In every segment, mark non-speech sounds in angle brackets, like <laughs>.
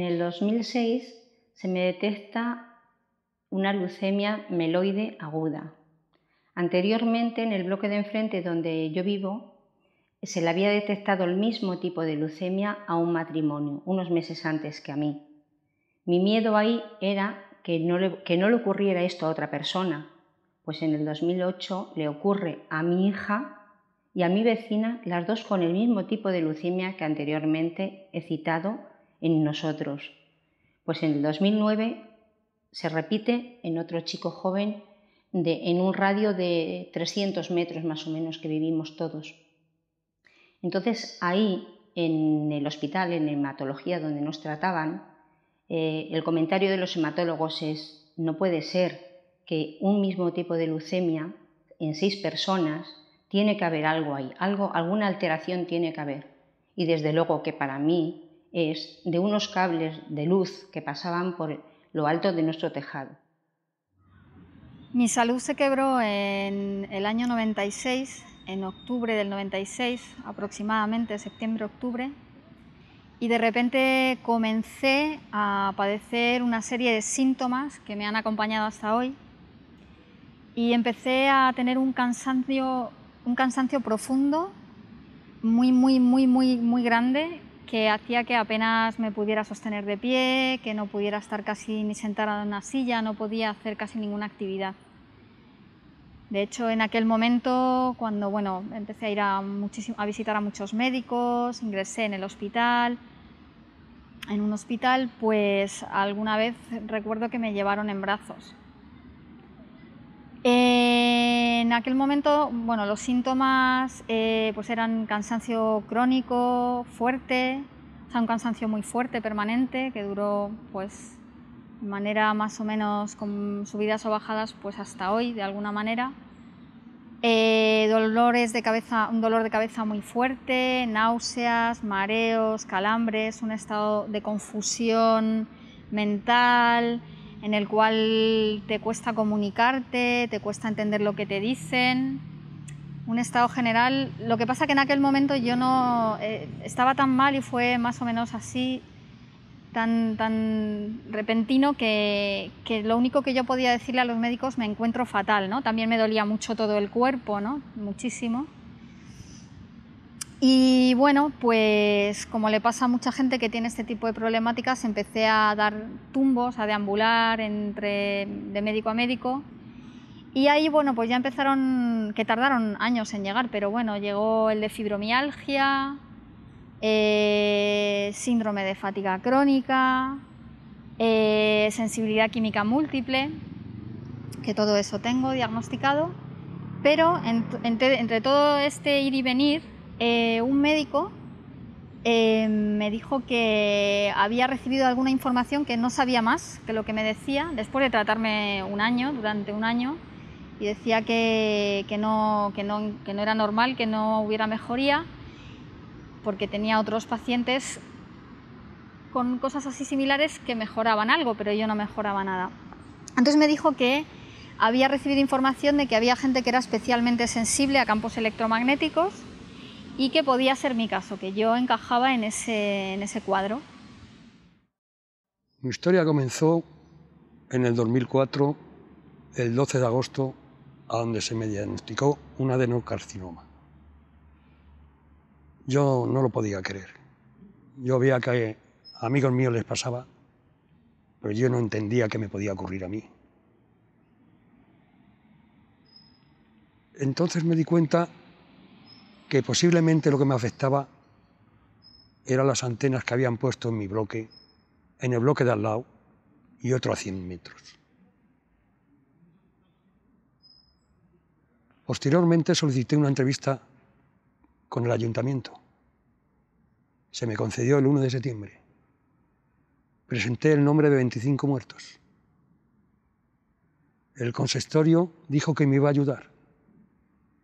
En el 2006 se me detecta una leucemia meloide aguda. Anteriormente, en el bloque de enfrente donde yo vivo, se le había detectado el mismo tipo de leucemia a un matrimonio, unos meses antes que a mí. Mi miedo ahí era que no, le, que no le ocurriera esto a otra persona, pues en el 2008 le ocurre a mi hija y a mi vecina, las dos con el mismo tipo de leucemia que anteriormente he citado en nosotros. Pues en el 2009 se repite en otro chico joven de, en un radio de 300 metros más o menos que vivimos todos. Entonces ahí, en el hospital, en hematología donde nos trataban, eh, el comentario de los hematólogos es, no puede ser que un mismo tipo de leucemia en seis personas tiene que haber algo ahí, algo, alguna alteración tiene que haber. Y desde luego que para mí es de unos cables de luz que pasaban por lo alto de nuestro tejado. Mi salud se quebró en el año 96, en octubre del 96, aproximadamente septiembre-octubre, y de repente comencé a padecer una serie de síntomas que me han acompañado hasta hoy y empecé a tener un cansancio, un cansancio profundo, muy, muy, muy, muy, muy grande que hacía que apenas me pudiera sostener de pie, que no pudiera estar casi ni sentada en una silla, no podía hacer casi ninguna actividad. De hecho, en aquel momento, cuando bueno, empecé a ir a, a visitar a muchos médicos, ingresé en el hospital, en un hospital, pues alguna vez recuerdo que me llevaron en brazos. En aquel momento, bueno, los síntomas eh, pues eran cansancio crónico, fuerte, o sea, un cansancio muy fuerte, permanente, que duró pues de manera más o menos con subidas o bajadas pues hasta hoy, de alguna manera. Eh, dolores de cabeza, un dolor de cabeza muy fuerte, náuseas, mareos, calambres, un estado de confusión mental, en el cual te cuesta comunicarte, te cuesta entender lo que te dicen, un estado general. Lo que pasa que en aquel momento yo no eh, estaba tan mal y fue más o menos así, tan, tan repentino que, que, lo único que yo podía decirle a los médicos me encuentro fatal, ¿no? También me dolía mucho todo el cuerpo, ¿no? Muchísimo. Y bueno, pues como le pasa a mucha gente que tiene este tipo de problemáticas, empecé a dar tumbos, a deambular de médico a médico. Y ahí, bueno, pues ya empezaron, que tardaron años en llegar, pero bueno, llegó el de fibromialgia, eh, síndrome de fatiga crónica, eh, sensibilidad química múltiple, que todo eso tengo diagnosticado. Pero entre todo este ir y venir, eh, un médico eh, me dijo que había recibido alguna información que no sabía más que lo que me decía después de tratarme un año, durante un año, y decía que no era normal, que no hubiera mejoría, porque tenía otros pacientes con cosas así similares que mejoraban algo, pero yo no mejoraba nada. Entonces me dijo que había recibido información de que había gente que era especialmente sensible a campos electromagnéticos y que podía ser mi caso, que yo encajaba en ese, en ese cuadro. Mi historia comenzó en el 2004, el 12 de agosto, a donde se me diagnosticó un adenocarcinoma. Yo no lo podía creer. Yo veía que a amigos míos les pasaba, pero yo no entendía que me podía ocurrir a mí. Entonces me di cuenta que posiblemente lo que me afectaba eran las antenas que habían puesto en mi bloque, en el bloque de al lado y otro a 100 metros. Posteriormente solicité una entrevista con el ayuntamiento. Se me concedió el 1 de septiembre. Presenté el nombre de 25 muertos. El consistorio dijo que me iba a ayudar.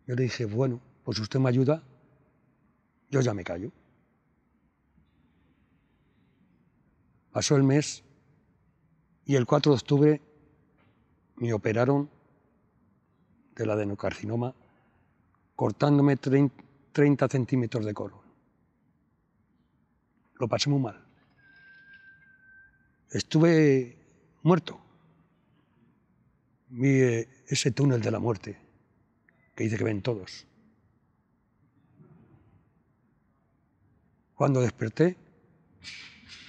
Yo le dije, bueno, pues usted me ayuda, yo ya me callo. Pasó el mes y el 4 de octubre me operaron del adenocarcinoma cortándome 30 centímetros de coro. Lo pasé muy mal. Estuve muerto. Vi eh, ese túnel de la muerte que dice que ven todos. cuando desperté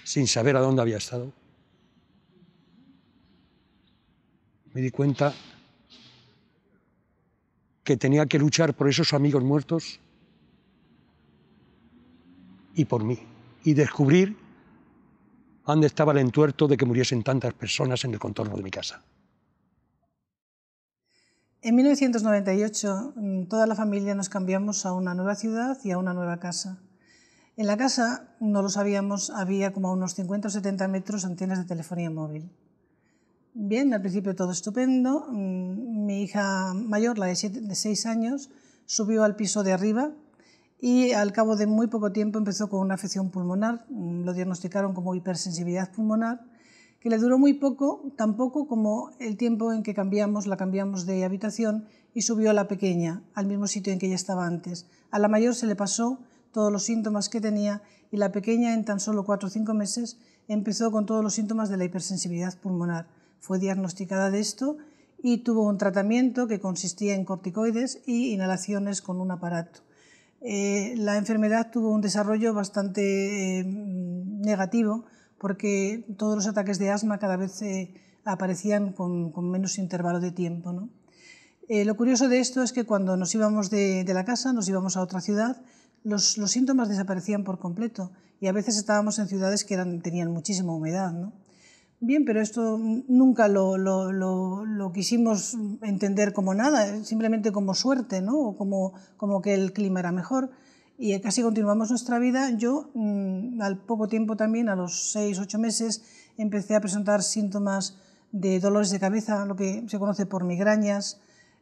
sin saber a dónde había estado. Me di cuenta que tenía que luchar por esos amigos muertos y por mí, y descubrir dónde estaba el entuerto de que muriesen tantas personas en el contorno de mi casa. En 1998, mm, toda la familia nos cambiamos a una nueva ciudad y a una nueva casa. En la casa, no lo sabíamos, había como unos 50 o 70 metros antenas de telefonía móvil. Bien, al principio todo estupendo. Mm, mi hija mayor, la de 6 años, subió al piso de arriba y al cabo de muy poco tiempo empezó con una afección pulmonar. Mm, lo diagnosticaron como hipersensibilidad pulmonar, que le duró muy poco, tampoco como el tiempo en que cambiamos, la cambiamos de habitación y subió a la pequeña, al mismo sitio en que ella estaba antes. A la mayor se le pasó todos los síntomas que tenía y la pequeña en tan solo cuatro o cinco meses empezó con todos los síntomas de la hipersensibilidad pulmonar. Fue diagnosticada de esto y tuvo un tratamiento que consistía en corticoides y inhalaciones con un aparato. Eh, la enfermedad tuvo un desarrollo bastante eh, negativo porque todos los ataques de asma cada vez eh, aparecían con, menos intervalo de tiempo. lo curioso de esto es que cuando nos íbamos de la casa, nos íbamos a otra ciudad, los, síntomas desaparecían por completo y a veces estábamos en ciudades que tenían muchísima humedad. ¿no? Bien, pero esto nunca lo, quisimos entender como nada, simplemente como suerte, ¿no? como, que el clima era mejor. Y casi continuamos nuestra vida. Yo, mm, al poco tiempo también, a los seis ocho meses, empecé a presentar síntomas de dolores de cabeza, lo que se conoce por migrañas,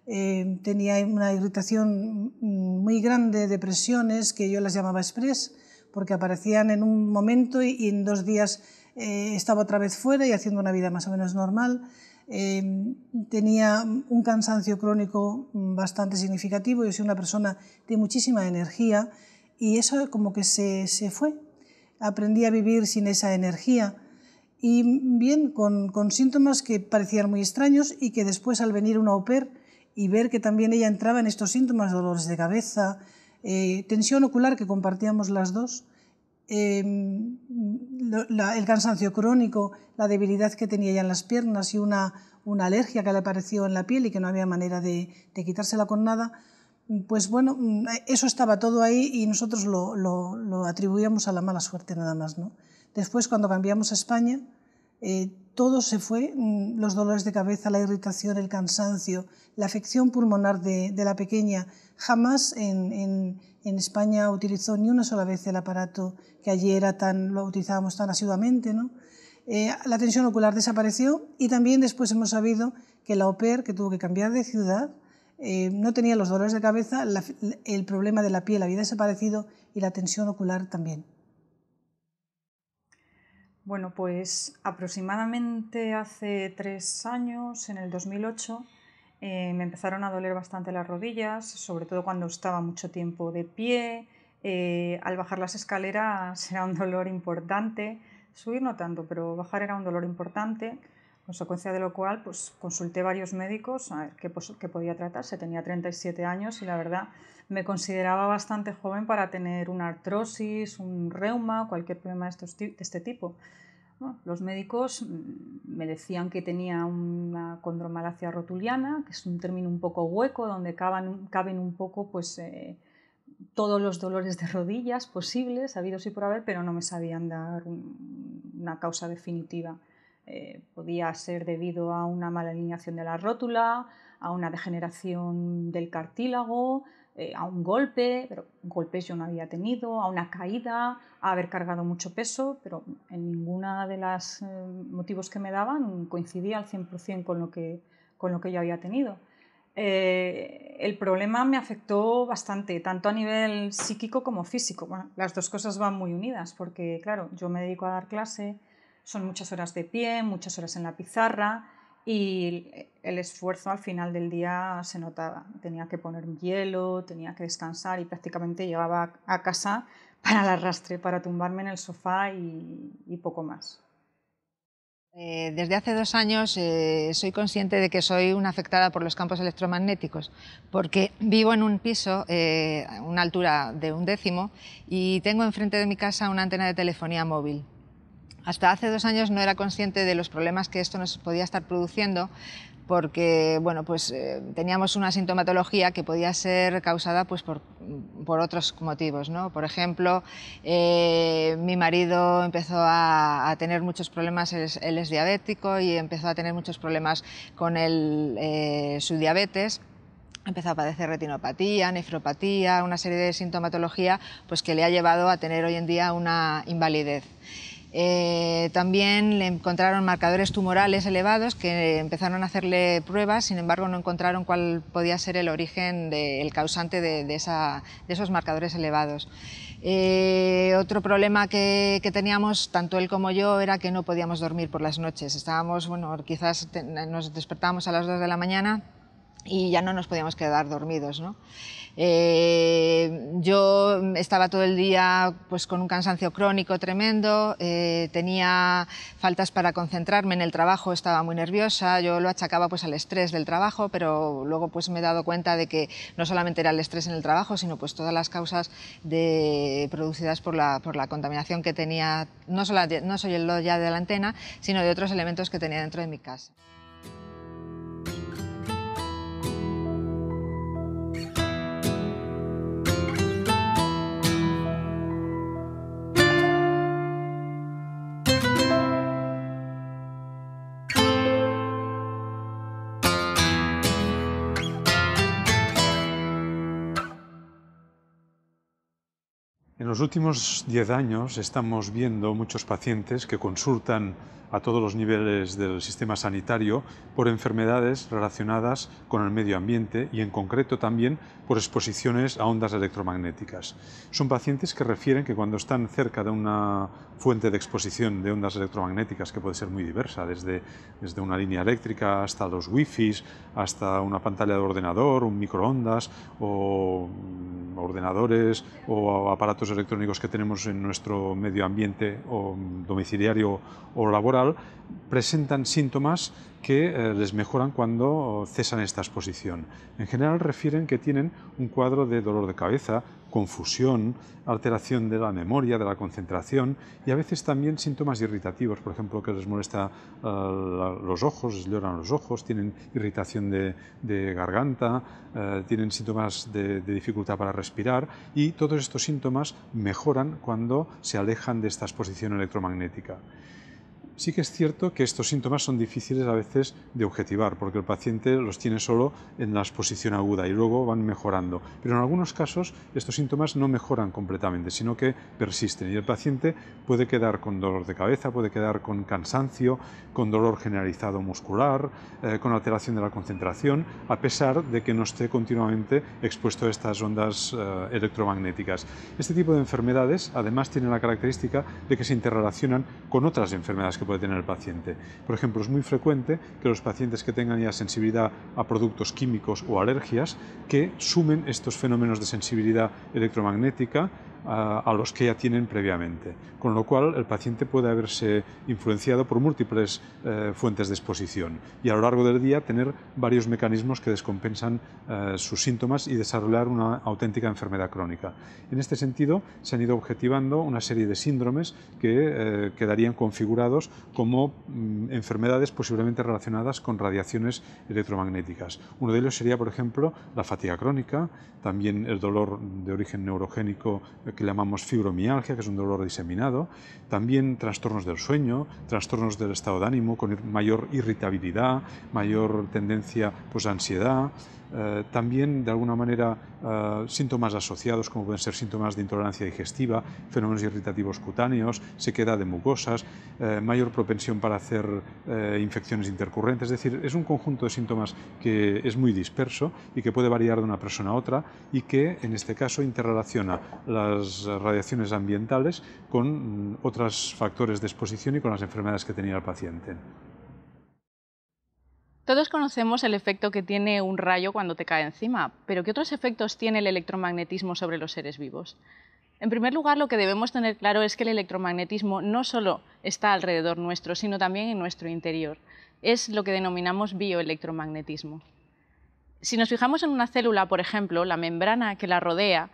eh, tenía una irritación muy grande, depresiones que yo las llamaba express, porque aparecían en un momento y, en dos días eh, estaba otra vez fuera y haciendo una vida más o menos normal. Eh, tenía un cansancio crónico bastante significativo, yo soy una persona de muchísima energía y eso como que se, fue. Aprendí a vivir sin esa energía y bien, con, con, síntomas que parecían muy extraños y que después al venir una au pair, y ver que también ella entraba en estos síntomas, dolores de cabeza, eh, tensión ocular que compartíamos las dos, em, el cansancio crónico, la debilidad que tenía ya en las piernas y una, una alergia que le apareció en la piel y que no había manera de, quitársela con nada, pues bueno, mm, eso estaba todo ahí y nosotros lo, lo, lo atribuíamos a la mala suerte nada más. ¿no? Después, cuando cambiamos a España, eh, todo se fue, mm, los dolores de cabeza, la irritación, el cansancio, la afección pulmonar de, la pequeña. Jamás en, España utilizó ni una sola vez el aparato que allí era tan, lo utilizábamos tan asiduamente. ¿no? Eh, la tensión ocular desapareció y también después hemos sabido que la OPER, que tuvo que cambiar de ciudad, eh, no tenía los dolores de cabeza, el problema de la piel había desaparecido y la tensión ocular también. Bueno, pues aproximadamente hace tres años, en el 2008, eh, me empezaron a doler bastante las rodillas, sobre todo cuando estaba mucho tiempo de pie. Eh, al bajar las escaleras <laughs> era un dolor importante, subir no tanto, pero bajar era un dolor importante, consecuencia de lo cual pues, consulté varios médicos a ver qué, qué podía tratarse. Tenía 37 años y la verdad me consideraba bastante joven para tener una artrosis, un reuma, cualquier problema de este tipo. los médicos mm, me decían que tenía una condromalacia rotuliana, que es un término un poco hueco, donde caben, un poco pues, eh, todos los dolores de rodillas posibles, habidos y por haber, pero no me sabían dar una causa definitiva. Eh, podía ser debido a una mala alineación de la rótula, a una degeneración del cartílago, eh, a un golpe, pero golpes yo no había tenido, a una caída, a haber cargado mucho peso, pero en ninguna de las eh, motivos que me daban coincidía al 100% con lo que, con lo que yo había tenido. Eh, el problema me afectó bastante, tanto a nivel psíquico como físico. las dos cosas van muy unidas, porque claro, yo me dedico a dar clase, son muchas horas de pie, muchas horas en la pizarra, y e, el esfuerzo al final del día se notaba. Tenía que poner hielo, tenía que descansar y prácticamente llegaba a casa <laughs> para el arrastre, para tumbarme en el sofá y, poco más. Eh, desde hace dos años eh, soy consciente de que soy una afectada por los campos electromagnéticos, porque vivo en un piso eh, a una altura de un décimo y tengo enfrente de mi casa una antena de telefonía móvil. Hasta hace dos años no era consciente de los problemas que esto nos podía estar produciendo porque bueno, pues, eh, teníamos una sintomatología que podía ser causada pues, por, otros motivos. ¿no? Por ejemplo, eh, mi marido empezó a, tener muchos problemas, él es, diabético y empezó a tener muchos problemas con eh, su diabetes empezó a padecer retinopatía, nefropatía, una serie de sintomatología pues que le ha llevado a tener hoy en día una invalidez. Eh, también le encontraron marcadores tumorales elevados que empezaron a hacerle pruebas, sin embargo no encontraron cuál podía ser el origen, del causante de, esos marcadores elevados. Eh, otro problema que, teníamos, tanto él como yo, era que no podíamos dormir por las noches. Estábamos, bueno, quizás nos despertábamos a las dos de la mañana y ya no nos podíamos quedar dormidos. ¿no? Eh, yo estaba todo el día pues, con un cansancio crónico tremendo, eh, tenía faltas para concentrarme en el trabajo, estaba muy nerviosa, yo lo achacaba pues, al estrés del trabajo, pero luego pues, me he dado cuenta de que no solamente era el estrés en el trabajo, sino pues, todas las causas de, producidas por la, por la contaminación que tenía, no solo, no solo ya de la antena, sino de otros elementos que tenía dentro de mi casa. En los últimos 10 años estamos viendo muchos pacientes que consultan a todos los niveles del sistema sanitario por enfermedades relacionadas con el medio ambiente y en concreto también por exposiciones a ondas electromagnéticas. Son pacientes que refieren que cuando están cerca de una fuente de exposición de ondas electromagnéticas que puede ser muy diversa, desde, desde una línea eléctrica hasta los wifis, hasta una pantalla de ordenador, un microondas o ordenadores o aparatos electrónicos que tenemos en nuestro medio ambiente o domiciliario o laboral, presentan síntomas que eh, les mejoran cuando cesan esta exposición. En general refieren que tienen un cuadro de dolor de cabeza, confusión, alteración de la memoria, de la concentración y a veces también síntomas irritativos, por ejemplo, que les molesta eh, los ojos, les lloran los ojos, tienen irritación de, garganta, eh, tienen síntomas de, dificultad para respirar y todos estos síntomas mejoran cuando se alejan de esta exposición electromagnética. Sí que es cierto que estos síntomas son difíciles a veces de objetivar, porque el paciente los tiene solo en la exposición aguda y luego van mejorando. Pero en algunos casos estos síntomas no mejoran completamente, sino que persisten y el paciente puede quedar con dolor de cabeza, puede quedar con cansancio, con dolor generalizado muscular, eh, con alteración de la concentración, a pesar de que no esté continuamente expuesto a estas ondas eh, electromagnéticas. Este tipo de enfermedades además tiene la característica de que se interrelacionan con otras enfermedades puede tener el paciente. Por ejemplo, es muy frecuente que los pacientes que tengan ya sensibilidad a productos químicos o alergias que sumen estos fenómenos de sensibilidad electromagnética a, los que ya tienen previamente, con lo cual el paciente puede haberse influenciado por múltiples eh, fuentes de exposición y a lo largo del día tener varios mecanismos que descompensan eh, sus síntomas y desarrollar una auténtica enfermedad crónica. En este sentido, se han ido objetivando una serie de síndromes que eh, quedarían configurados como mm, enfermedades posiblemente relacionadas con radiaciones electromagnéticas. Uno de ellos sería, por ejemplo, la fatiga crónica, también el dolor de origen neurogénico que llamamos fibromialgia, que es un dolor diseminado, también trastornos del sueño, trastornos del estado de ánimo, con mayor irritabilidad, mayor tendencia pues, a ansiedad, eh, también de alguna manera eh, síntomas asociados como pueden ser síntomas de intolerancia digestiva, fenómenos irritativos cutáneos, sequedad de mucosas, eh, mayor propensión para hacer infecciones intercurrentes, es decir, es un conjunto de síntomas que es muy disperso y que puede variar de una persona a otra y que en este caso interrelaciona las radiaciones ambientales con mm, otros factores de exposición y con las enfermedades que tenía el paciente. Todos conocemos el efecto que tiene un rayo cuando te cae encima, pero ¿qué otros efectos tiene el electromagnetismo sobre los seres vivos? En primer lugar, lo que debemos tener claro es que el electromagnetismo no solo está alrededor nuestro, sino también en nuestro interior. Es lo que denominamos bioelectromagnetismo. Si nos fijamos en una célula, por ejemplo, la membrana que la rodea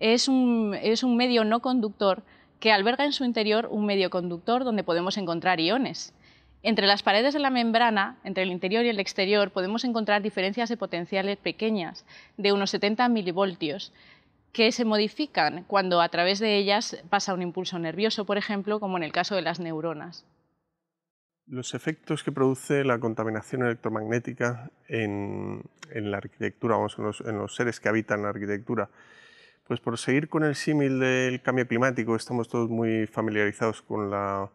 es un, es un medio no conductor que alberga en su interior un medio conductor donde podemos encontrar iones. Entre las paredes de la membrana, entre el interior y el exterior, podemos encontrar diferencias de potenciales pequeñas, de unos 70 milivoltios, que se modifican cuando a través de ellas pasa un impulso nervioso, por ejemplo, como en el caso de las neuronas. Los efectos que produce la contaminación electromagnética en, la arquitectura, vamos, en los, seres que habitan la arquitectura, pues por seguir con el símil del cambio climático, estamos todos muy familiarizados con la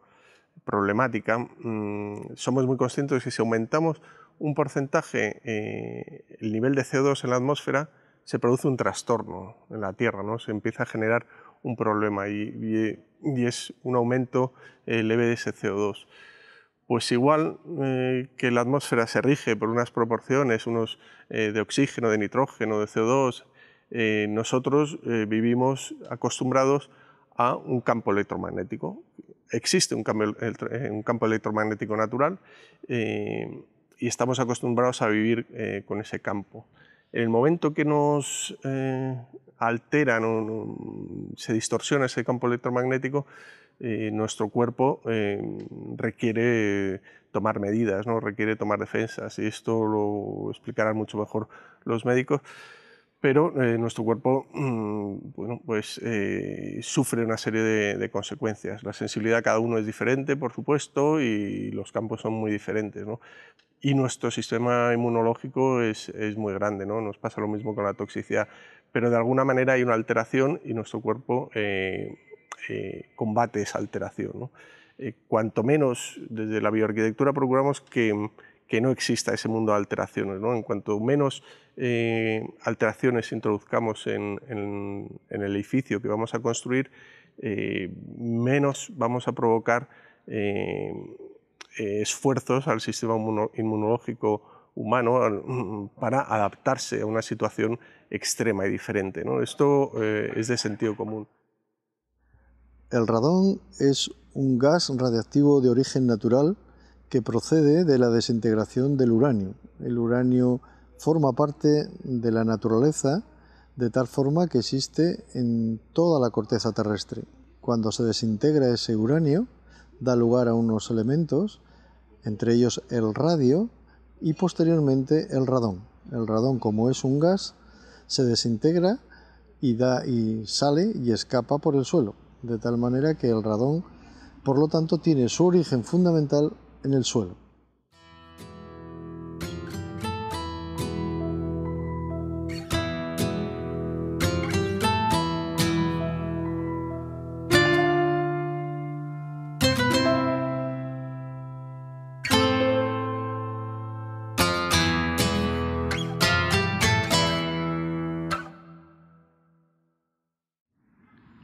problemática, mm, somos muy conscientes de que si aumentamos un porcentaje eh, el nivel de CO2 en la atmósfera, se produce un trastorno en la Tierra, ¿no? se empieza a generar un problema y, y, es un aumento eh, leve de ese CO2. Pues igual eh, que la atmósfera se rige por unas proporciones, unos de oxígeno, de nitrógeno, de CO2, nosotros vivimos acostumbrados a un campo electromagnético existe un, eh, un campo electromagnético natural eh, y estamos acostumbrados a vivir eh, con ese campo. En el momento que nos eh, alteran se distorsiona ese campo electromagnético, nuestro cuerpo requiere tomar medidas, ¿no? requiere tomar defensas y esto lo explicarán mucho mejor los médicos pero eh, nuestro cuerpo mm, pues, eh, sufre una serie de, consecuencias. La sensibilidad cada uno es diferente, por supuesto, y los campos son muy diferentes. Y nuestro sistema inmunológico es, muy grande, ¿no? nos pasa lo mismo con la toxicidad, pero de alguna manera hay una alteración y nuestro cuerpo eh, combate esa alteración. cuanto menos desde la bioarquitectura procuramos que que no exista ese mundo de alteraciones. ¿no? En cuanto menos eh, alteraciones introduzcamos en, el edificio que vamos a construir, eh, menos vamos a provocar eh, esfuerzos al sistema inmunológico humano mm, para adaptarse a una situación extrema y diferente. Esto es de sentido común. El radón es un gas radiactivo de origen natural que procede de la desintegración del uranio. El uranio forma parte de la naturaleza de tal forma que existe en toda la corteza terrestre. Cuando se desintegra ese uranio, da lugar a unos elementos, entre ellos el radio y posteriormente el radón. El radón, como es un gas, se desintegra y, da, y sale y escapa por el suelo, de tal manera que el radón, por lo tanto, tiene su origen fundamental en el suelo.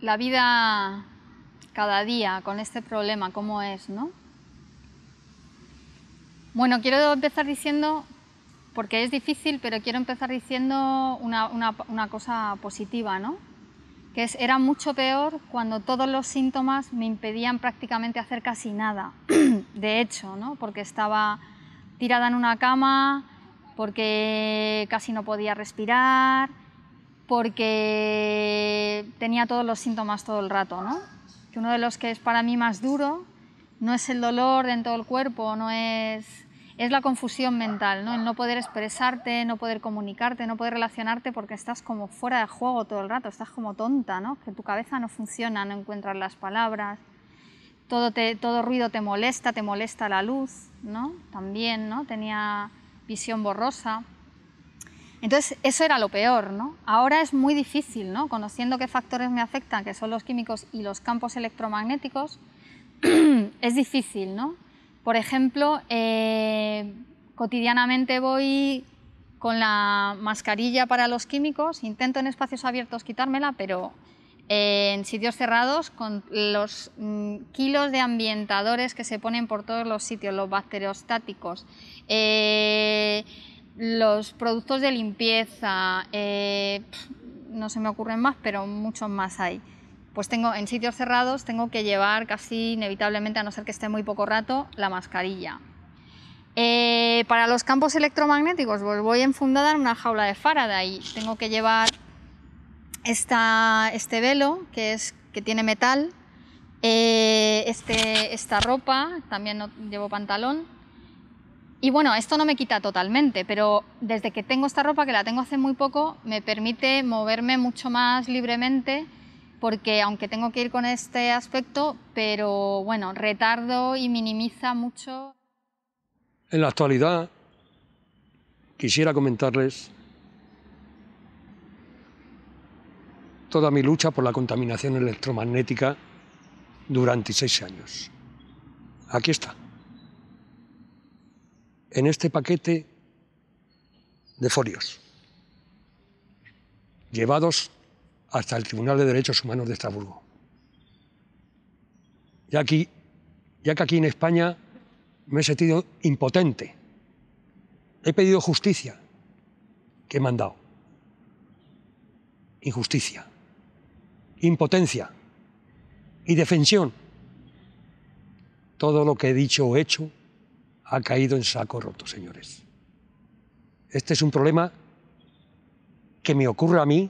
La vida cada día con este problema, ¿cómo es, no? Bueno, quiero empezar diciendo, porque es difícil, pero quiero empezar diciendo una, cosa positiva, ¿no? que era mucho peor cuando todos los síntomas me impedían prácticamente hacer casi nada, <clears throat> de hecho, ¿no? porque estaba tirada en una cama, porque casi no podía respirar, porque tenía todos los síntomas todo el rato. ¿no? Que uno de los que es para mí más duro no es el dolor en todo el cuerpo, no es es la confusión mental, ¿no? el no poder expresarte, no poder comunicarte, no poder relacionarte porque estás como fuera de juego todo el rato, estás como tonta, ¿no? que tu cabeza no funciona, no encuentras las palabras, todo, todo ruido te molesta, te molesta la luz, ¿no? también ¿no? tenía visión borrosa. Entonces, eso era lo peor, Ahora es muy difícil, ¿no? Conociendo qué factores me afectan, que son los químicos y los campos electromagnéticos, <clears throat> es difícil, ¿no? Por ejemplo, eh, cotidianamente voy con la mascarilla para los químicos, intento en espacios abiertos quitármela, pero eh, en sitios cerrados con los mm, kilos de ambientadores que se ponen por todos los sitios, los bacteriostáticos, eh, los productos de limpieza, no se me ocurren más, pero muchos más hay pues tengo en sitios cerrados tengo que llevar casi inevitablemente, a no ser que esté muy poco rato, la mascarilla. Eh, para los campos electromagnéticos, pues voy enfundada en una jaula de Faraday. Tengo que llevar este velo que, es, que tiene metal, eh, este, esta ropa, también llevo pantalón. Y bueno, esto no me quita totalmente, pero desde que tengo esta ropa, que la tengo hace muy poco, me permite moverme mucho más libremente porque aunque tengo que ir con este aspecto, pero bueno, retardo y minimiza mucho. En la actualidad, quisiera comentarles toda mi lucha por la contaminación electromagnética durante seis años. Aquí está. En este paquete de folios, llevados hasta el Tribunal de Derechos Humanos de Estrasburgo. Ya, aquí, que aquí en España me he sentido impotente, he pedido justicia, que he mandado Injusticia, impotencia y defensión. Todo lo que he dicho o hecho ha caído en saco roto, señores. Este es un problema que me ocurre a mí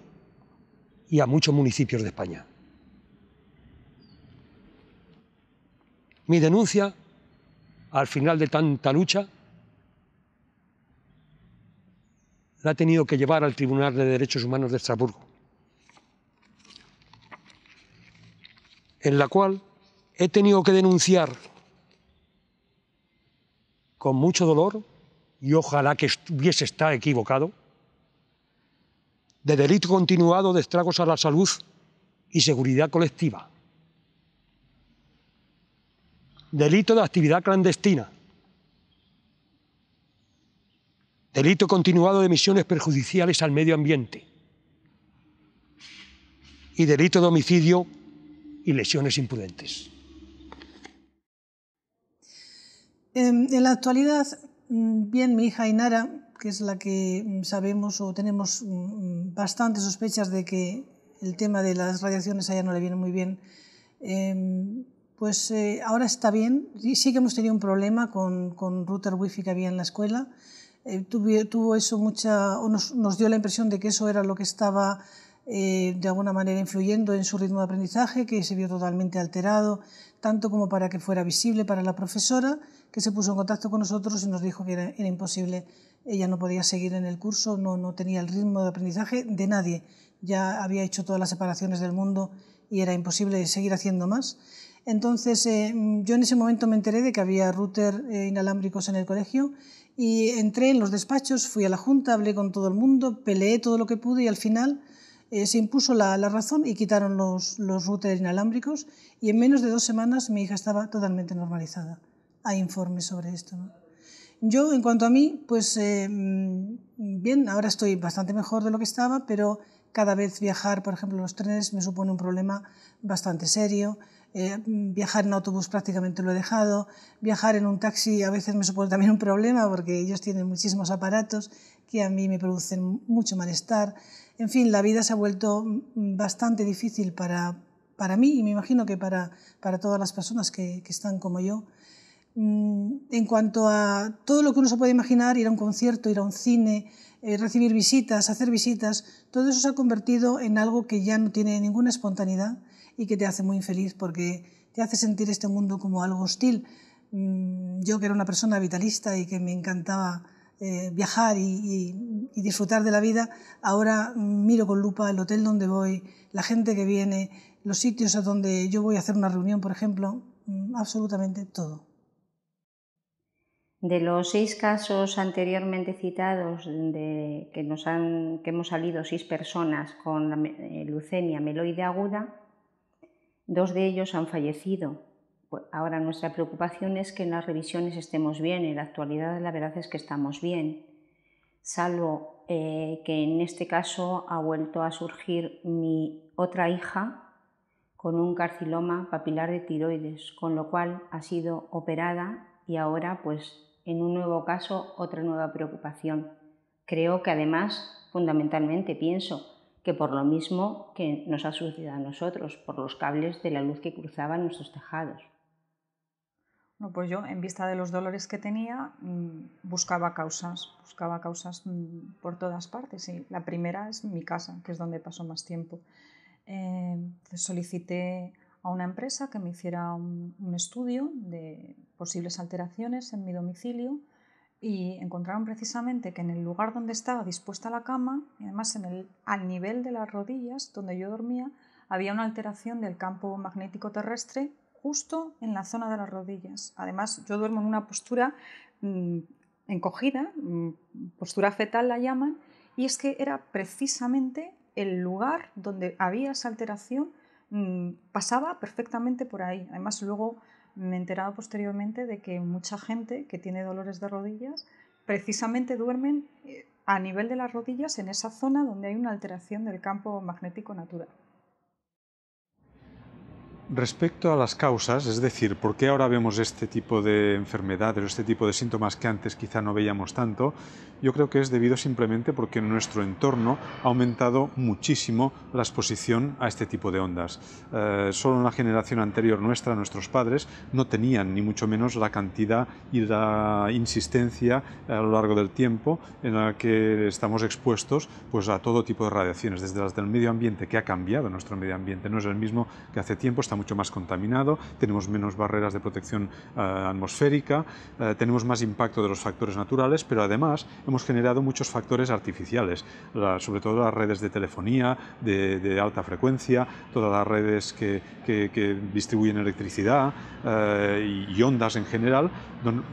y a muchos municipios de España. Mi denuncia, al final de tanta lucha, la he tenido que llevar al Tribunal de Derechos Humanos de Estrasburgo, en la cual he tenido que denunciar con mucho dolor, y ojalá que hubiese estado equivocado, de delito continuado de estragos a la salud y seguridad colectiva. Delito de actividad clandestina. Delito continuado de emisiones perjudiciales al medio ambiente. Y delito de homicidio y lesiones imprudentes. En, em, en la actualidad, mm, bien, mi hija Inara que es la que mm, sabemos o tenemos mm, mm, bastantes sospechas de que el tema de las radiaciones allá no le viene muy bien, em, pues eh, ahora está bien. Sí que hemos tenido un problema con, con router wifi que había en la escuela. Eh, tuvo, eso mucha, nos, nos, dio la impresión de que eso era lo que estaba eh, de alguna manera influyendo en su ritmo de aprendizaje, que se vio totalmente alterado, tanto como para que fuera visible para la profesora, que se puso en contacto con nosotros y nos dijo que era, imposible, ella no podía seguir en el curso, no, tenía el ritmo de aprendizaje de nadie, ya había hecho todas las separaciones del mundo y era imposible seguir haciendo más. Entonces, eh, yo en ese momento me enteré de que había router eh, inalámbricos en el colegio y entré en los despachos, fui a la junta, hablé con todo el mundo, peleé todo lo que pude y al final eh, se impuso la, razón y quitaron los, routers inalámbricos y en menos de dos semanas mi hija estaba totalmente normalizada. Hay informes sobre esto. Yo, en cuanto a mí, pues eh, mm, bien, ahora estoy bastante mejor de lo que estaba, pero cada vez viajar, por ejemplo, los trenes me supone un problema bastante serio. Eh, mm, viajar en autobús prácticamente lo he dejado. Viajar en un taxi a veces me supone también un problema porque ellos tienen muchísimos aparatos que a mí me producen mucho malestar. En fin, la vida se ha vuelto bastante difícil para, mí y me imagino que para, todas las personas que, están como yo. Mm, en cuanto a todo lo que uno se puede imaginar, ir a un concierto, ir a un cine, eh, recibir visitas, hacer visitas, todo eso se ha convertido en algo que ya no tiene ninguna espontaneidad y que te hace muy infeliz porque te hace sentir este mundo como algo hostil. Mm, yo que era una persona vitalista y que me encantaba eh, viajar y, disfrutar de la vida, ahora miro con lupa el hotel donde voy, la gente que viene, los sitios a donde yo voy a hacer una reunión, por ejemplo, mm, absolutamente todo. De los seis casos anteriormente citados de, que, nos han, que hemos salido seis personas con la, eh, leucemia meloide aguda, dos de ellos han fallecido pues ahora nuestra preocupación es que en las revisiones estemos bien, en la actualidad la verdad es que estamos bien, salvo eh, que en este caso ha vuelto a surgir mi otra hija con un carciloma papilar de tiroides, con lo cual ha sido operada y ahora pues en un nuevo caso otra nueva preocupación. Creo que además fundamentalmente pienso que por lo mismo que nos ha sucedido a nosotros, por los cables de la luz que cruzaban nuestros tejados pues yo, en vista de los dolores que tenía, mm, buscaba causas, buscaba causas mm, por todas partes. Y la primera es mi casa, que es donde paso más tiempo. Eh, pues solicité a una empresa que me hiciera un, estudio de posibles alteraciones en mi domicilio y encontraron precisamente que en el lugar donde estaba dispuesta la cama, y además en el, al nivel de las rodillas donde yo dormía, había una alteración del campo magnético terrestre justo en la zona de las rodillas. Además, yo duermo en una postura mm, encogida, mm, postura fetal la llaman, y es que era precisamente el lugar donde había esa alteración, mm, pasaba perfectamente por ahí. Además, luego me he enterado posteriormente de que mucha gente que tiene dolores de rodillas precisamente duermen eh, a nivel de las rodillas en esa zona donde hay una alteración del campo magnético natural. Respecto a las causas, es decir, por qué ahora vemos este tipo de enfermedades o este tipo de síntomas que antes quizá no veíamos tanto, yo creo que es debido simplemente porque en nuestro entorno ha aumentado muchísimo la exposición a este tipo de ondas. Eh, solo en la generación anterior nuestra, nuestros padres, no tenían ni mucho menos la cantidad y la insistencia eh, a lo largo del tiempo en la que estamos expuestos pues, a todo tipo de radiaciones, desde las del medio ambiente que ha cambiado, nuestro medio ambiente no es el mismo que hace tiempo, mucho más contaminado, tenemos menos barreras de protección eh, atmosférica, eh, tenemos más impacto de los factores naturales, pero además hemos generado muchos factores artificiales, sobre todo las redes de telefonía, de, alta frecuencia, todas las redes que, que, distribuyen electricidad eh, y ondas en general,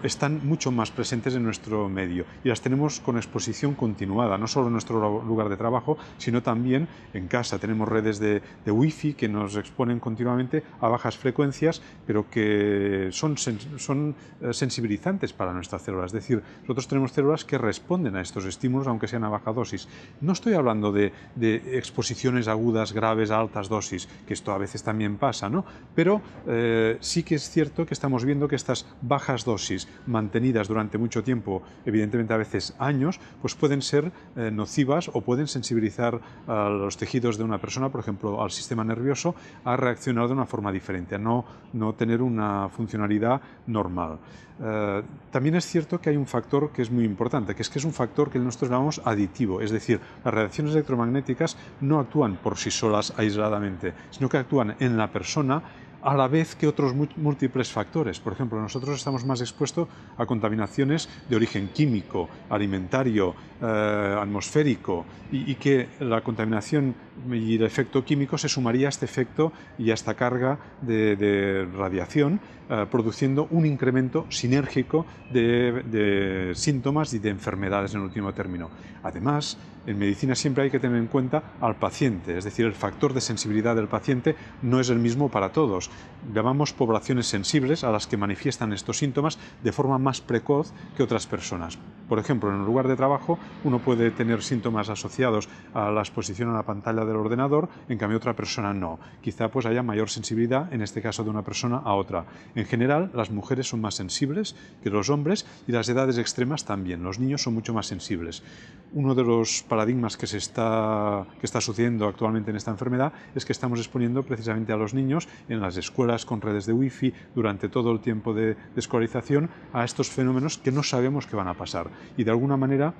están mucho más presentes en nuestro medio y las tenemos con exposición continuada, no solo en nuestro lugar de trabajo, sino también en casa. Tenemos redes de, de wifi que nos exponen continuamente a bajas frecuencias, pero que son, son eh, sensibilizantes para nuestras células. Es decir, nosotros tenemos células que responden a estos estímulos, aunque sean a baja dosis. No estoy hablando de, exposiciones agudas, graves, a altas dosis, que esto a veces también pasa, ¿no? Pero eh, sí que es cierto que estamos viendo que estas bajas dosis mantenidas durante mucho tiempo, evidentemente a veces años, pues pueden ser eh, nocivas o pueden sensibilizar a los tejidos de una persona, por ejemplo, al sistema nervioso, a reaccionar de una forma diferente, a no, no tener una funcionalidad normal. Eh, también es cierto que hay un factor que es muy importante, que es que es un factor que nosotros llamamos aditivo, es decir, las reacciones electromagnéticas no actúan por sí solas aisladamente, sino que actúan en la persona a la vez que otros múltiples factores. Por ejemplo, nosotros estamos más expuestos a contaminaciones de origen químico, alimentario, eh, atmosférico, y, que la contaminación y el efecto químico se sumaría a este efecto y a esta carga de radiación eh, produciendo un incremento sinérgico de, síntomas y de enfermedades en último término. Además, en medicina siempre hay que tener en cuenta al paciente, es decir, el factor de sensibilidad del paciente no es el mismo para todos. Llamamos poblaciones sensibles a las que manifiestan estos síntomas de forma más precoz que otras personas. Por ejemplo, en un lugar de trabajo uno puede tener síntomas asociados a la exposición a la pantalla del ordenador, en cambio otra persona no. Quizá pues haya mayor sensibilidad en este caso de una persona a otra. En general, las mujeres son más sensibles que los hombres y las edades extremas también. Los niños son mucho más sensibles. Uno de los paradigmas que, se está, que está sucediendo actualmente en esta enfermedad es que estamos exponiendo precisamente a los niños en las escuelas con redes de wifi durante todo el tiempo de, escolarización a estos fenómenos que no sabemos qué van a pasar. Y de alguna manera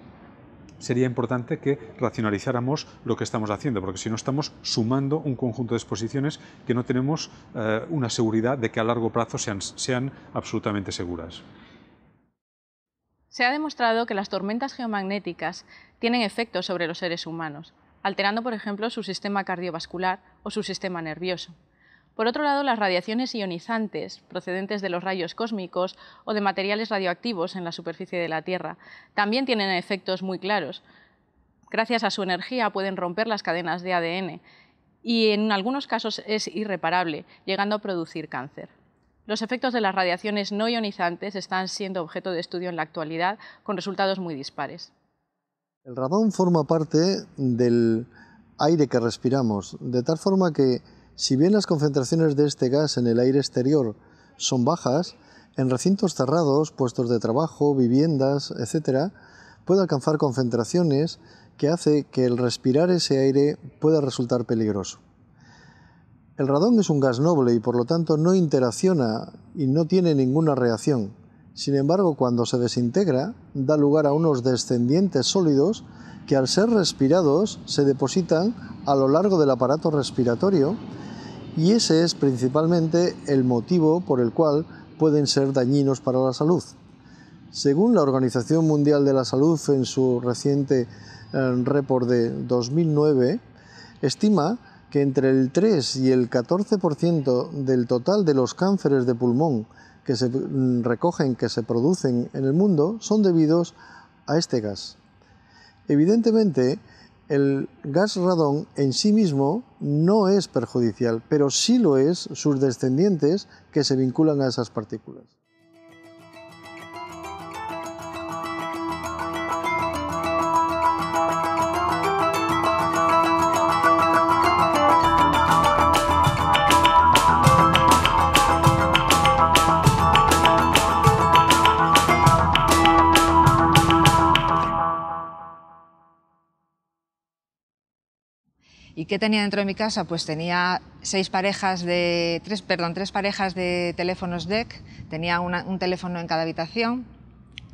sería importante que racionalizáramos lo que estamos haciendo, porque si no estamos sumando un conjunto de exposiciones que no tenemos eh, una seguridad de que a largo plazo sean, sean absolutamente seguras. Se ha demostrado que las tormentas geomagnéticas tienen efectos sobre los seres humanos, alterando, por ejemplo, su sistema cardiovascular o su sistema nervioso. Por otro lado, las radiaciones ionizantes procedentes de los rayos cósmicos o de materiales radioactivos en la superficie de la Tierra también tienen efectos muy claros. Gracias a su energía pueden romper las cadenas de ADN y en algunos casos es irreparable, llegando a producir cáncer. Los efectos de las radiaciones no ionizantes están siendo objeto de estudio en la actualidad con resultados muy dispares. El radón forma parte del aire que respiramos, de tal forma que si bien las concentraciones de este gas en el aire exterior son bajas, en recintos cerrados, puestos de trabajo, viviendas, etc., puede alcanzar concentraciones que hace que el respirar ese aire pueda resultar peligroso. El radón es un gas noble y por lo tanto no interacciona y no tiene ninguna reacción. Sin embargo, cuando se desintegra, da lugar a unos descendientes sólidos que al ser respirados se depositan a lo largo del aparato respiratorio y ese es principalmente el motivo por el cual pueden ser dañinos para la salud. Según la Organización Mundial de la Salud en su reciente eh, report de 2009, estima que entre el 3 y el 14% del total de los cánceres de pulmón que se mm, recogen, que se producen en el mundo, son debidos a este gas. Evidentemente, el gas radón en sí mismo no es perjudicial, pero sí lo es sus descendientes que se vinculan a esas partículas. ¿Qué tenía dentro de mi casa? Pues tenía seis parejas de, tres, perdón, tres parejas de teléfonos DEC, tenía un teléfono en cada habitación,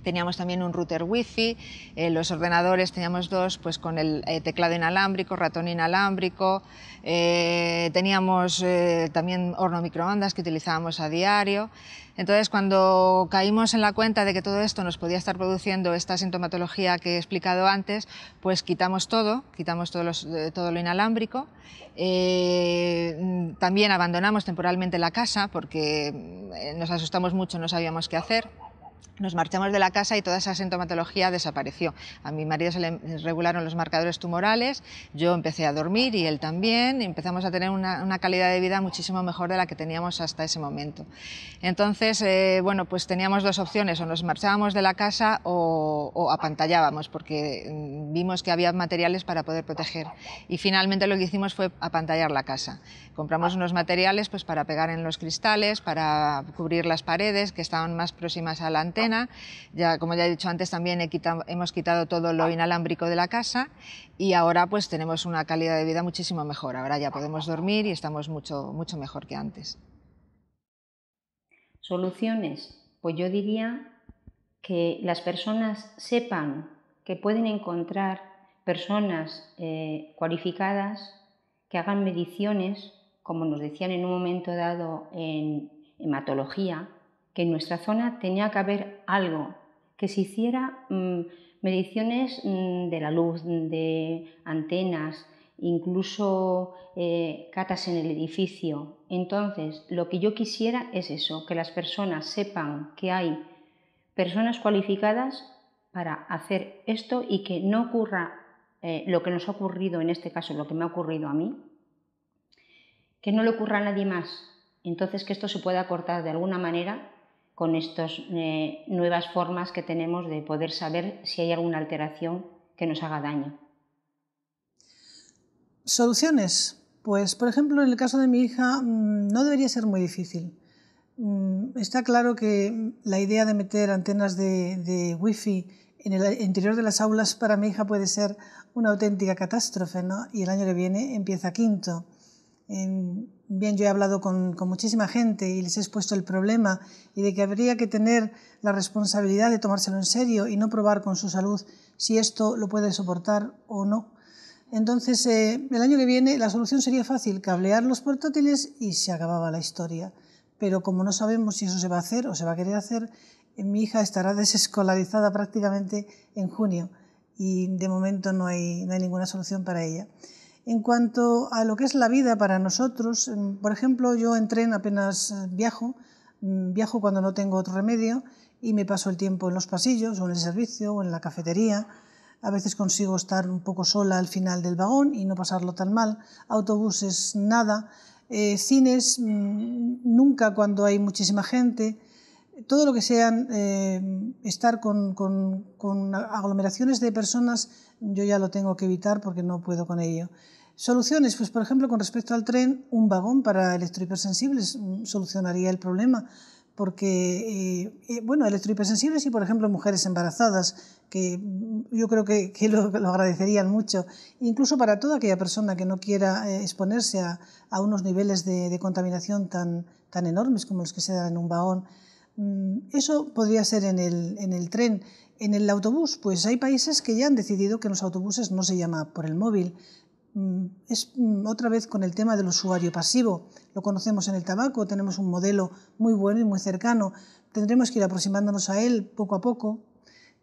teníamos también un router wifi, eh, los ordenadores teníamos dos pues con el eh, teclado inalámbrico, ratón inalámbrico, eh, teníamos eh, también horno microondas que utilizábamos a diario. Entonces, cuando caímos en la cuenta de que todo esto nos podía estar produciendo esta sintomatología que he explicado antes, pues quitamos todo, quitamos todo, lo inalámbrico. también abandonamos temporalmente la casa porque nos asustamos mucho, no sabíamos qué hacer nos marchamos de la casa y toda esa sintomatología desapareció. A mi marido se le regularon los marcadores tumorales, yo empecé a dormir y él también, empezamos a tener una, calidad de vida muchísimo mejor de la que teníamos hasta ese momento. Entonces, eh, bueno, pues teníamos dos opciones, o nos marchábamos de la casa o, apantallábamos, porque mm, vimos que había materiales para poder proteger. Y finalmente lo que hicimos fue apantallar la casa. Compramos unos materiales pues, para pegar en los cristales, para cubrir las paredes que estaban más próximas a la ya, como ya he dicho antes, también hemos quitado todo lo inalámbrico de la casa y ahora pues tenemos una calidad de vida muchísimo mejor. Ahora ya podemos dormir y estamos mucho, mucho mejor que antes. Soluciones. Pues yo diría que las personas sepan que pueden encontrar personas eh, cualificadas que hagan mediciones, como nos decían en un momento dado en hematología, que en nuestra zona tenía que haber algo, que se hiciera mm, mediciones mm, de la luz, de antenas, incluso eh, catas en el edificio. Entonces, lo que yo quisiera es eso, que las personas sepan que hay personas cualificadas para hacer esto y que no ocurra eh, lo que nos ha ocurrido en este caso, lo que me ha ocurrido a mí, que no le ocurra a nadie más. Entonces, que esto se pueda cortar de alguna manera con estas eh, nuevas formas que tenemos de poder saber si hay alguna alteración que nos haga daño. Soluciones. Pues, por ejemplo, en el caso de mi hija mm, no debería ser muy difícil. Mm, está claro que la idea de meter antenas de, wifi en el interior de las aulas para mi hija puede ser una auténtica catástrofe, ¿no? Y el año que viene empieza quinto bien, yo he hablado con, muchísima gente y les he expuesto el problema y de que habría que tener la responsabilidad de tomárselo en serio y no probar con su salud si esto lo puede soportar o no. Entonces, eh, el año que viene la solución sería fácil, cablear los portátiles y se acababa la historia. Pero como no sabemos si eso se va a hacer o se va a querer hacer, eh, mi hija estará desescolarizada prácticamente en junio y de momento no hay ninguna solución para ella. En cuanto a lo que es la vida para nosotros, em, por ejemplo, yo en tren apenas eh, viajo, mm, viajo cuando no tengo otro remedio y me paso el tiempo en los pasillos o en el servicio o en la cafetería. A veces consigo estar un poco sola al final del vagón y no pasarlo tan mal. Autobuses, nada. Eh, cines, mm, nunca cuando hay muchísima gente. Todo lo que sea eh, estar con, con, con aglomeraciones de personas, yo ya lo tengo que evitar porque no puedo con ello. Soluciones, pues por ejemplo, con respecto al tren, un vagón para electrohipersensibles mm, solucionaría el problema, porque, eh, eh, bueno, electrohipersensibles y, por ejemplo, mujeres embarazadas, que mm, yo creo que, lo, agradecerían mucho, incluso para toda aquella persona que no quiera eh, exponerse a, unos niveles de, contaminación tan, tan enormes como los que se dan en un vagón. Mm, eso podría ser en el, en el tren. En el autobús, pues hay países que ya han decidido que en los autobuses no se llama por el móvil, Mm, es mm, otra vez con el tema del usuario pasivo. Lo conocemos en el tabaco, tenemos un modelo muy bueno y muy cercano. Tendremos que ir aproximándonos a él poco a poco,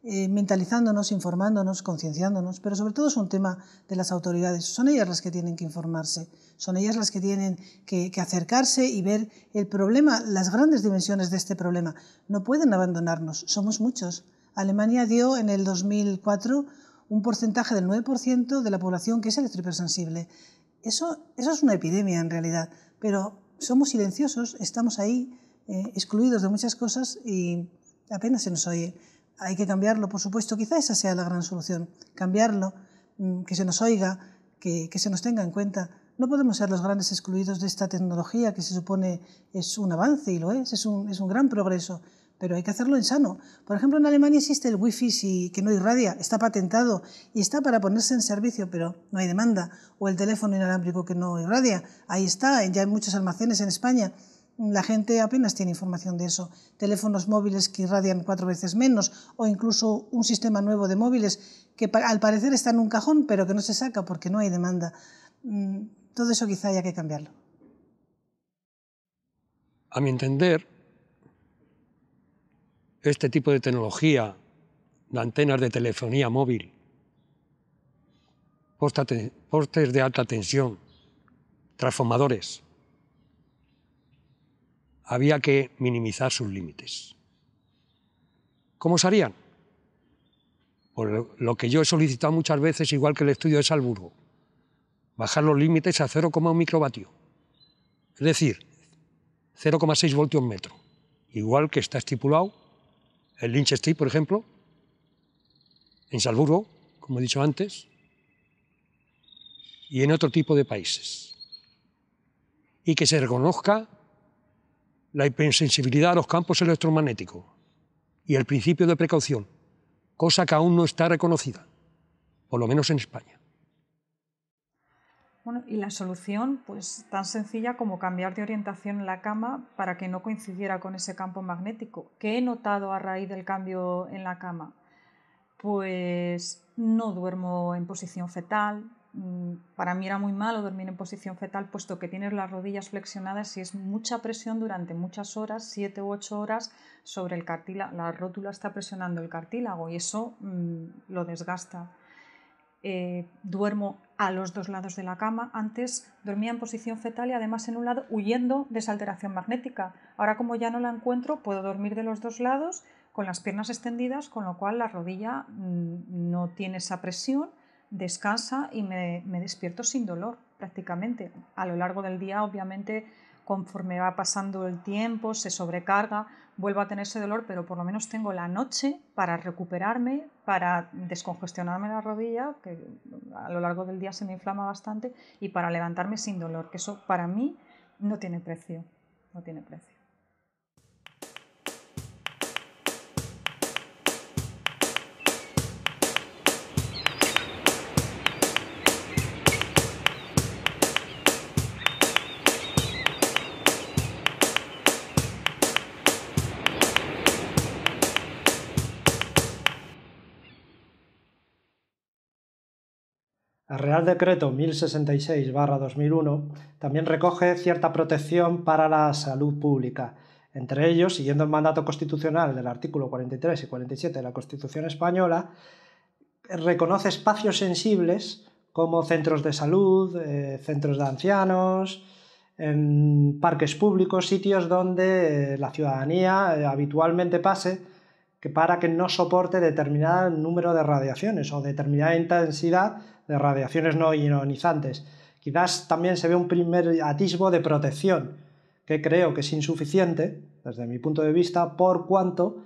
eh, mentalizándonos, informándonos, concienciándonos, pero sobre todo es un tema de las autoridades. Son ellas las que tienen que informarse, son ellas las que tienen que acercarse y ver el problema, las grandes dimensiones de este problema. No pueden abandonarnos, somos muchos. Alemania dio en el 2004 un porcentaje del 9% de la población que es electrohipersensible. Eso, eso es una epidemia en realidad, pero somos silenciosos, estamos ahí eh, excluidos de muchas cosas y apenas se nos oye. Hay que cambiarlo, por supuesto, quizá esa sea la gran solución, cambiarlo, mm, que se nos oiga, que, que se nos tenga en cuenta. No podemos ser los grandes excluidos de esta tecnología que se supone es un avance y lo es, es un, es un gran progreso, pero hay que hacerlo en sano. Por ejemplo, en Alemania existe el wifi si, que no irradia, está patentado y está para ponerse en servicio, pero no hay demanda. O el teléfono inalámbrico que no irradia, ahí está, ya hay muchos almacenes en España. La gente apenas tiene información de eso. Teléfonos móviles que irradian cuatro veces menos o incluso un sistema nuevo de móviles que al parecer está en un cajón pero que no se saca porque no hay demanda. Mm, todo eso quizá haya que cambiarlo. A mi entender, este tipo de tecnología de antenas de telefonía móvil, postes de alta tensión, transformadores. Había que minimizar sus límites. ¿Cómo se harían? Por pues lo que yo he solicitado muchas veces, igual que el estudio de Salburgo, bajar los límites a 0,1 microvatio, es decir, 0,6 voltios metro, igual que está estipulado el Lynch Street, por ejemplo, en Salzburgo, como he dicho antes, y en otro tipo de países. Y que se reconozca la hipersensibilidad a los campos electromagnéticos y el principio de precaución, cosa que aún no está reconocida, por lo menos en España y la solución, pues tan sencilla como cambiar de orientación en la cama para que no coincidiera con ese campo magnético. ¿Qué he notado a raíz del cambio en la cama? Pues no duermo en posición fetal. Mm, para mí era muy malo dormir en posición fetal, puesto que tienes las rodillas flexionadas y es mucha presión durante muchas horas, siete u ocho horas, sobre el cartílago. La rótula está presionando el cartílago y eso mm, lo desgasta. Eh, duermo a los dos lados de la cama. Antes dormía en posición fetal y además en un lado huyendo de esa alteración magnética. Ahora como ya no la encuentro, puedo dormir de los dos lados con las piernas extendidas, con lo cual la rodilla mm, no tiene esa presión, descansa y me, me despierto sin dolor prácticamente. A lo largo del día, obviamente, conforme va pasando el tiempo, se sobrecarga, vuelvo a tener ese dolor, pero por lo menos tengo la noche para recuperarme, para descongestionarme la rodilla, que a lo largo del día se me inflama bastante, y para levantarme sin dolor, que eso para mí no tiene precio, no tiene precio. El Real Decreto 1066-2001 también recoge cierta protección para la salud pública. Entre ellos, siguiendo el mandato constitucional del artículo 43 y 47 de la Constitución española, reconoce espacios sensibles como centros de salud, eh, centros de ancianos, parques públicos, sitios donde eh, la ciudadanía eh, habitualmente pase que para que no soporte determinado número de radiaciones o determinada intensidad de radiaciones no ionizantes. Quizás también se ve un primer atisbo de protección, que creo que es insuficiente, desde mi punto de vista, por cuanto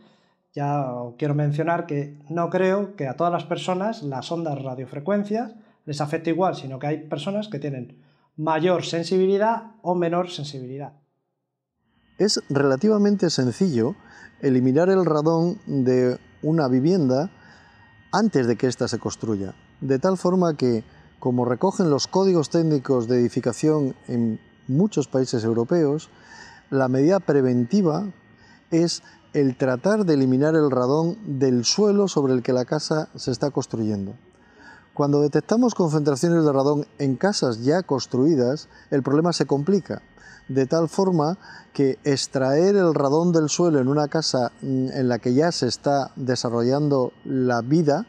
ya quiero mencionar que no creo que a todas las personas las ondas radiofrecuencias les afecte igual, sino que hay personas que tienen mayor sensibilidad o menor sensibilidad. Es relativamente sencillo eliminar el radón de una vivienda antes de que ésta se construya de tal forma que, como recogen los códigos técnicos de edificación en muchos países europeos, la medida preventiva es el tratar de eliminar el radón del suelo sobre el que la casa se está construyendo. Cuando detectamos concentraciones de radón en casas ya construidas, el problema se complica, de tal forma que extraer el radón del suelo en una casa mm, en la que ya se está desarrollando la vida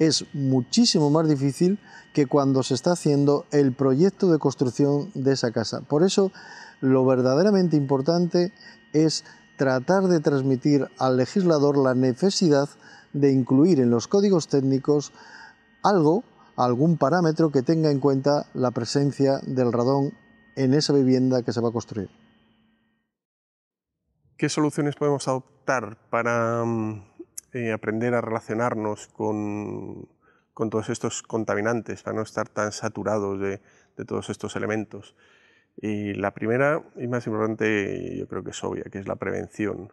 es muchísimo más difícil que cuando se está haciendo el proyecto de construcción de esa casa. Por eso, lo verdaderamente importante es tratar de transmitir al legislador la necesidad de incluir en los códigos técnicos algo, algún parámetro que tenga en cuenta la presencia del radón en esa vivienda que se va a construir. ¿Qué soluciones podemos adoptar para mm, eh, aprender a relacionarnos con, todos estos contaminantes, para no estar tan saturados de, todos estos elementos. Y la primera y más importante, yo creo que es obvia, que es la prevención.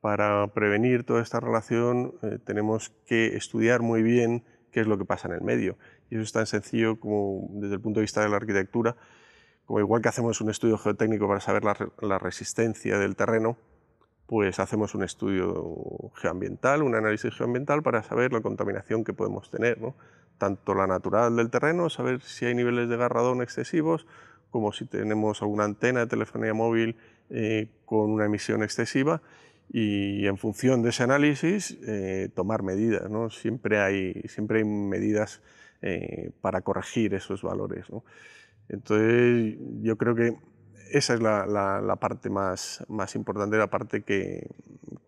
Para prevenir toda esta relación eh, tenemos que estudiar muy bien qué es lo que pasa en el medio. Y eso es tan sencillo como desde el punto de vista de la arquitectura, como igual que hacemos un estudio geotécnico para saber la resistencia del terreno, pues hacemos un estudio geoambiental, un análisis geoambiental para saber la contaminación que podemos tener, tanto la natural del terreno, saber si hay niveles de garradón excesivos, como si tenemos alguna antena de telefonía móvil eh, con una emisión excesiva y en función de ese análisis eh, tomar medidas. ¿no? Siempre, hay, siempre hay medidas eh, para corregir esos valores. Entonces yo creo que esa es la, parte más, más, importante, la parte que,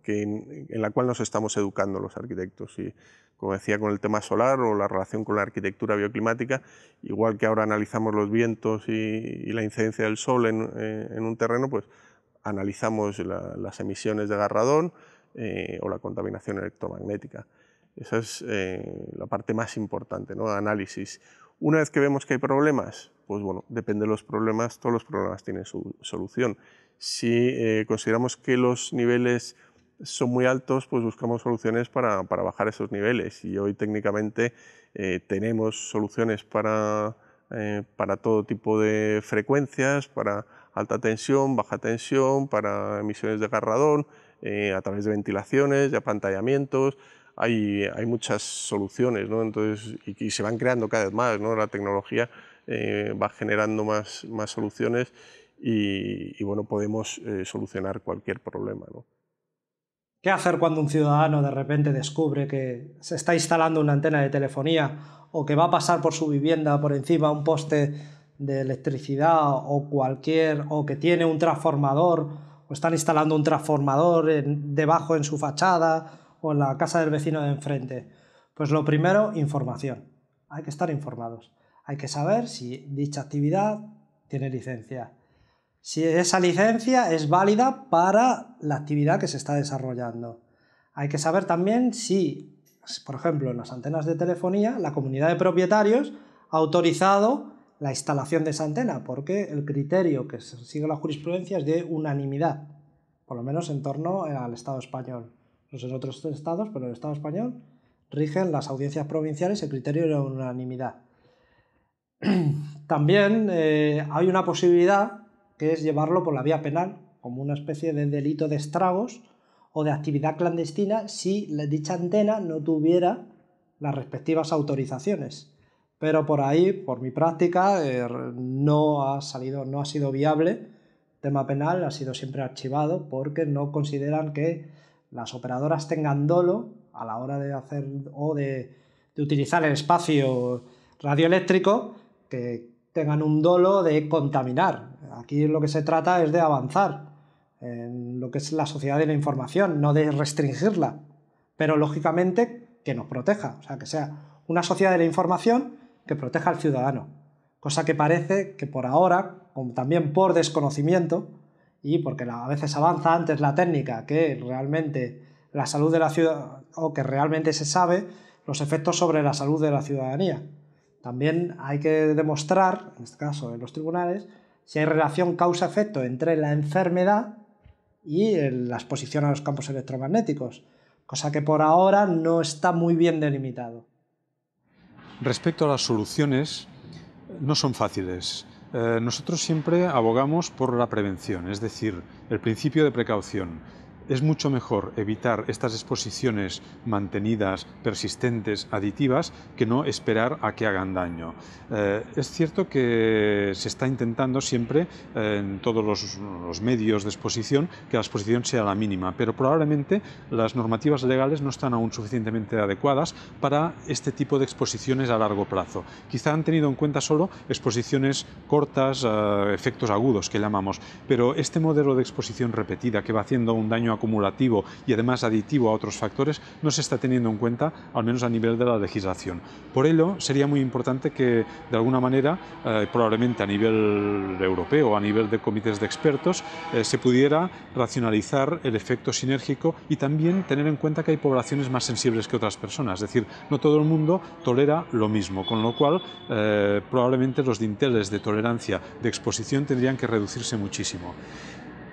en, la cual nos estamos educando los arquitectos. Y como decía, con el tema solar o la relación con la arquitectura bioclimática, igual que ahora analizamos los vientos y, la incidencia del sol en, eh, un terreno, pues analizamos las emisiones de garradón eh, o la contaminación electromagnética. Esa es eh, la parte más importante, ¿no? análisis. Una vez que vemos que hay problemas, pues bueno, depende de los problemas, todos los problemas tienen su solución. Si eh, consideramos que los niveles son muy altos, pues buscamos soluciones para, bajar esos niveles y hoy técnicamente eh, tenemos soluciones eh, para, todo tipo de frecuencias, para alta tensión, baja tensión, para emisiones de garradón, a través de ventilaciones, de apantallamientos, hay, muchas soluciones, Entonces, y, se van creando cada vez más, La tecnología eh, va generando más, soluciones y, bueno, podemos eh, solucionar cualquier problema, ¿Qué hacer cuando un ciudadano de repente descubre que se está instalando una antena de telefonía o que va a pasar por su vivienda por encima un poste de electricidad o cualquier o que tiene un transformador o están instalando un transformador debajo en su fachada o en la casa del vecino de enfrente? Pues lo primero, información. Hay que estar informados. Hay que saber si dicha actividad tiene licencia. Si esa licencia es válida para la actividad que se está desarrollando. Hay que saber también si, por ejemplo, en las antenas de telefonía, la comunidad de propietarios ha autorizado la instalación de esa antena, porque el criterio que sigue la jurisprudencia es de unanimidad, por lo menos en torno al Estado español. Pues en otros estados, pero en el Estado español, rigen las audiencias provinciales el criterio de unanimidad. <clears throat> También eh, hay una posibilidad que es llevarlo por la vía penal, como una especie de delito de estragos o de actividad clandestina si dicha antena no tuviera las respectivas autorizaciones. Pero por ahí, por mi práctica, eh, no ha salido, no ha sido viable. El tema penal ha sido siempre archivado porque no consideran que las operadoras tengan dolo a la hora de hacer o de, utilizar el espacio radioeléctrico, que tengan un dolo de contaminar. Aquí lo que se trata es de avanzar en lo que es la sociedad de la información, no de restringirla, pero lógicamente que nos proteja, o sea, que sea una sociedad de la información que proteja al ciudadano, cosa que parece que por ahora, también por desconocimiento, y porque a veces avanza antes la técnica que realmente la salud de la ciudad o que realmente se sabe los efectos sobre la salud de la ciudadanía. También hay que demostrar, en este caso en los tribunales, si hay relación causa-efecto entre la enfermedad y la exposición a los campos electromagnéticos, cosa que por ahora no está muy bien delimitado. Respecto a las soluciones, no son fáciles. Eh, nosotros siempre abogamos por la prevención, es decir, el principio de precaución es mucho mejor evitar estas exposiciones mantenidas, persistentes, aditivas, que no esperar a que hagan daño. Eh, es cierto que se está intentando siempre eh, en todos los, medios de exposición que la exposición sea la mínima, pero probablemente las normativas legales no están aún suficientemente adecuadas para este tipo de exposiciones a largo plazo. Quizá han tenido en cuenta solo exposiciones cortas, eh, efectos agudos que llamamos, pero este modelo de exposición repetida que va haciendo un daño acumulativo y además aditivo a otros factores, no se está teniendo en cuenta, al menos a nivel de la legislación. Por ello, sería muy importante que, de alguna manera, eh, probablemente a nivel europeo, a nivel de comités de expertos, eh, se pudiera racionalizar el efecto sinérgico y también tener en cuenta que hay poblaciones más sensibles que otras personas. Es decir, no todo el mundo tolera lo mismo, con lo cual eh, probablemente los dinteles de tolerancia de exposición tendrían que reducirse muchísimo.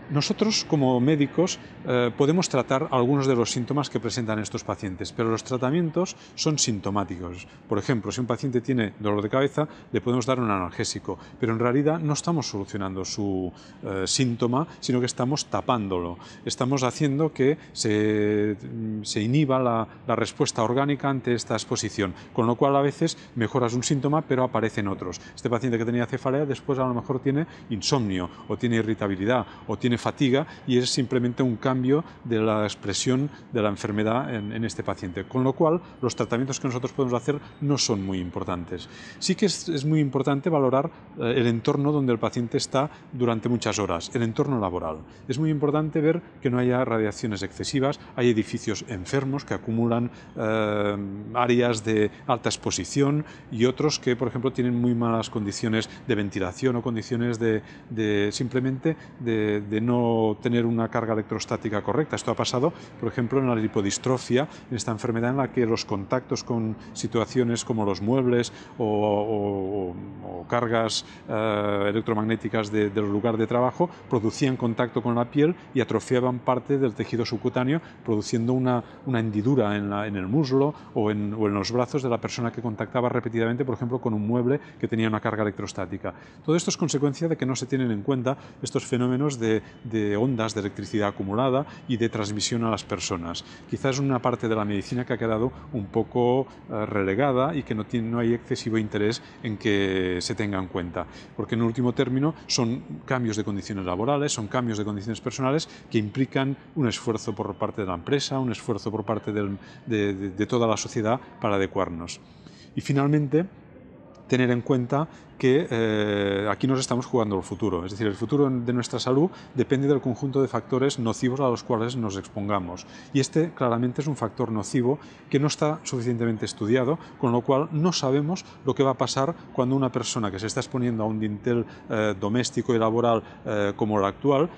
Nosotros, como médicos, eh, podemos tratar algunos de los síntomas que presentan estos pacientes, pero los tratamientos son sintomáticos. Por ejemplo, si un paciente tiene dolor de cabeza, le podemos dar un analgésico, pero en realidad no estamos solucionando su eh, síntoma, sino que estamos tapándolo. Estamos haciendo que mm, se, inhiba la, la, respuesta orgánica ante esta exposición, con lo cual a veces mejoras un síntoma, pero aparecen otros. Este paciente que tenía cefalea después a lo mejor tiene insomnio, o tiene irritabilidad, o tiene fatiga y es simplemente un cambio de la expresión de la enfermedad en, este paciente. Con lo cual, los tratamientos que nosotros podemos hacer no son muy importantes. Sí que es, muy importante valorar eh, el entorno donde el paciente está durante muchas horas, el entorno laboral. Es muy importante ver que no haya radiaciones excesivas, hay edificios enfermos que acumulan eh, áreas de alta exposición y otros que, por ejemplo, tienen muy malas condiciones de ventilación o condiciones de, simplemente de no tener una carga electrostática correcta. Esto ha pasado, por ejemplo, en la lipodistrofia, en esta enfermedad en la que los contactos con situaciones como los muebles o, cargas eh, electromagnéticas del lugar de trabajo producían contacto con la piel y atrofiaban parte del tejido subcutáneo, produciendo una, hendidura en, la, en, el muslo o en los brazos de la persona que contactaba repetidamente, por ejemplo, con un mueble que tenía una carga electrostática. Todo esto es consecuencia de que no se tienen en cuenta estos fenómenos de de ondas de electricidad acumulada y de transmisión a las personas. Quizás es una parte de la medicina que ha quedado un poco eh, relegada y que no, tiene, no hay excesivo interés en que se tenga en cuenta. Porque en último término son cambios de condiciones laborales, son cambios de condiciones personales que implican un esfuerzo por parte de la empresa, un esfuerzo por parte de toda la sociedad para adecuarnos. Y finalmente, tener en cuenta que eh, aquí nos estamos jugando el futuro. Es decir, el futuro de nuestra salud depende del conjunto de factores nocivos a los cuales nos expongamos. Y este claramente es un factor nocivo que no está suficientemente estudiado, con lo cual no sabemos lo que va a pasar cuando una persona que se está exponiendo a un dintel eh, doméstico y laboral eh, como el actual,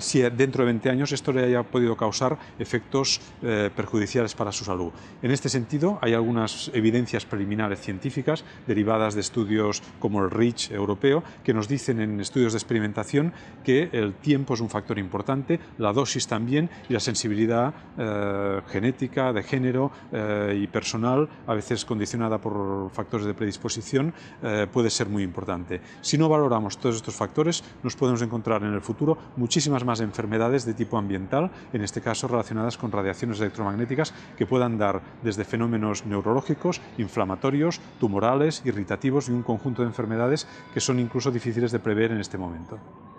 si dentro de 20 años esto le haya podido causar efectos perjudiciales para su salud. En este sentido, hay algunas evidencias preliminares científicas derivadas de estudios como el Reach europeo, que nos dicen en estudios de experimentación que el tiempo es un factor importante, la dosis también y la sensibilidad eh, genética, de género eh, y personal, a veces condicionada por factores de predisposición, eh, puede ser muy importante. Si no valoramos todos estos factores, nos podemos encontrar en el futuro muchísimas más enfermedades de tipo ambiental, en este caso relacionadas con radiaciones electromagnéticas que puedan dar desde fenómenos neurológicos, inflamatorios, tumorales, irritativos y un conjunto de enfermedades que son incluso difíciles de prever en este momento.